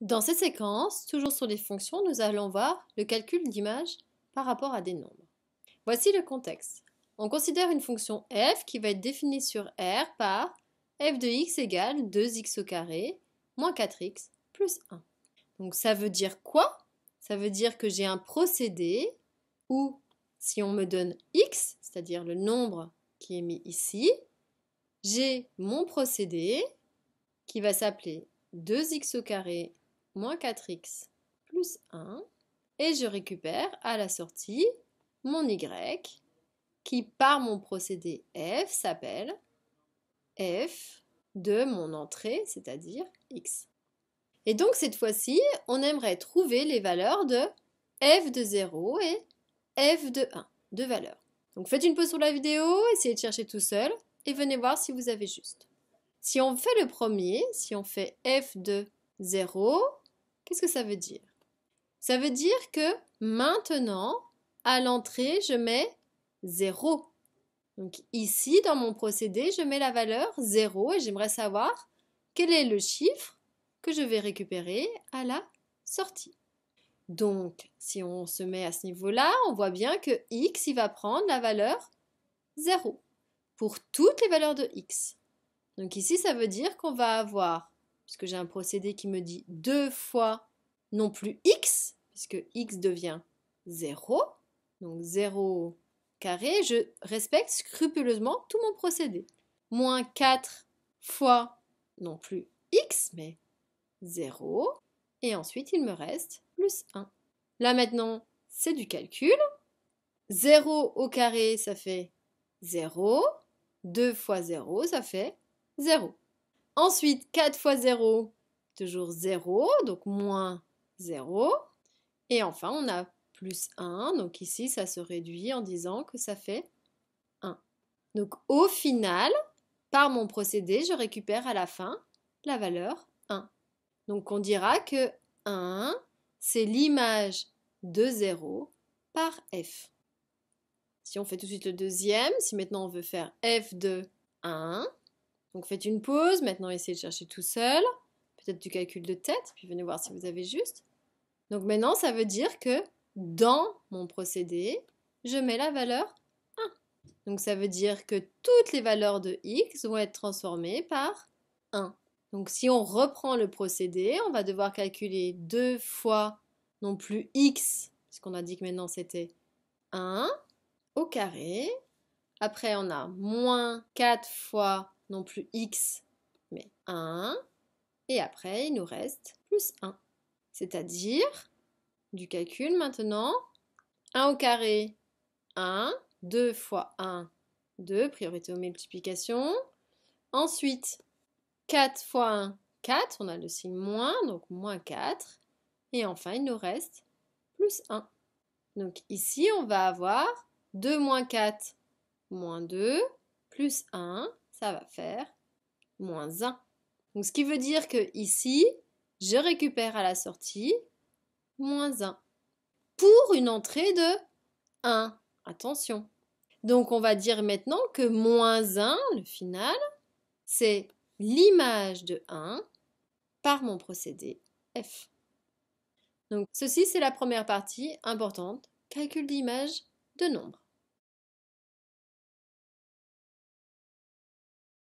Dans cette séquence, toujours sur les fonctions, nous allons voir le calcul d'images par rapport à des nombres. Voici le contexte. On considère une fonction f qui va être définie sur R par f de x égale 2x au carré moins 4x plus 1. Donc ça veut dire quoi Ça veut dire que j'ai un procédé où si on me donne x, c'est-à-dire le nombre qui est mis ici, j'ai mon procédé qui va s'appeler 2x au carré moins 4x plus 1. Et je récupère à la sortie mon y qui, par mon procédé f, s'appelle f de mon entrée, c'est-à-dire x. Et donc cette fois-ci, on aimerait trouver les valeurs de f de 0 et f de 1, deux valeurs. Donc faites une pause sur la vidéo, essayez de chercher tout seul et venez voir si vous avez juste. Si on fait le premier, si on fait f de 0, Qu'est-ce que ça veut dire Ça veut dire que maintenant, à l'entrée, je mets 0. Donc ici, dans mon procédé, je mets la valeur 0 et j'aimerais savoir quel est le chiffre que je vais récupérer à la sortie. Donc, si on se met à ce niveau-là, on voit bien que x, il va prendre la valeur 0 pour toutes les valeurs de x. Donc ici, ça veut dire qu'on va avoir puisque j'ai un procédé qui me dit 2 fois non plus x, puisque x devient 0, donc 0 carré, je respecte scrupuleusement tout mon procédé. Moins 4 fois non plus x, mais 0, et ensuite il me reste plus 1. Là maintenant, c'est du calcul. 0 au carré, ça fait 0. 2 fois 0, ça fait 0. Ensuite, 4 fois 0, toujours 0, donc moins 0. Et enfin, on a plus 1, donc ici, ça se réduit en disant que ça fait 1. Donc au final, par mon procédé, je récupère à la fin la valeur 1. Donc on dira que 1, c'est l'image de 0 par f. Si on fait tout de suite le deuxième, si maintenant on veut faire f de 1, donc faites une pause, maintenant essayez de chercher tout seul, peut-être du calcul de tête, puis venez voir si vous avez juste. Donc maintenant, ça veut dire que dans mon procédé, je mets la valeur 1. Donc ça veut dire que toutes les valeurs de x vont être transformées par 1. Donc si on reprend le procédé, on va devoir calculer 2 fois non plus x, puisqu'on a dit que maintenant c'était 1 au carré. Après, on a moins 4 fois non plus x, mais 1. Et après, il nous reste plus 1. C'est-à-dire, du calcul maintenant, 1 au carré, 1, 2 fois 1, 2, priorité aux multiplications. Ensuite, 4 fois 1, 4, on a le signe moins, donc moins 4. Et enfin, il nous reste plus 1. Donc ici, on va avoir 2 moins 4, moins 2, plus 1, ça va faire moins 1. ce qui veut dire que ici, je récupère à la sortie moins 1 pour une entrée de 1. Attention. Donc on va dire maintenant que moins 1, le final, c'est l'image de 1 par mon procédé f. Donc ceci, c'est la première partie importante, calcul d'image de nombre.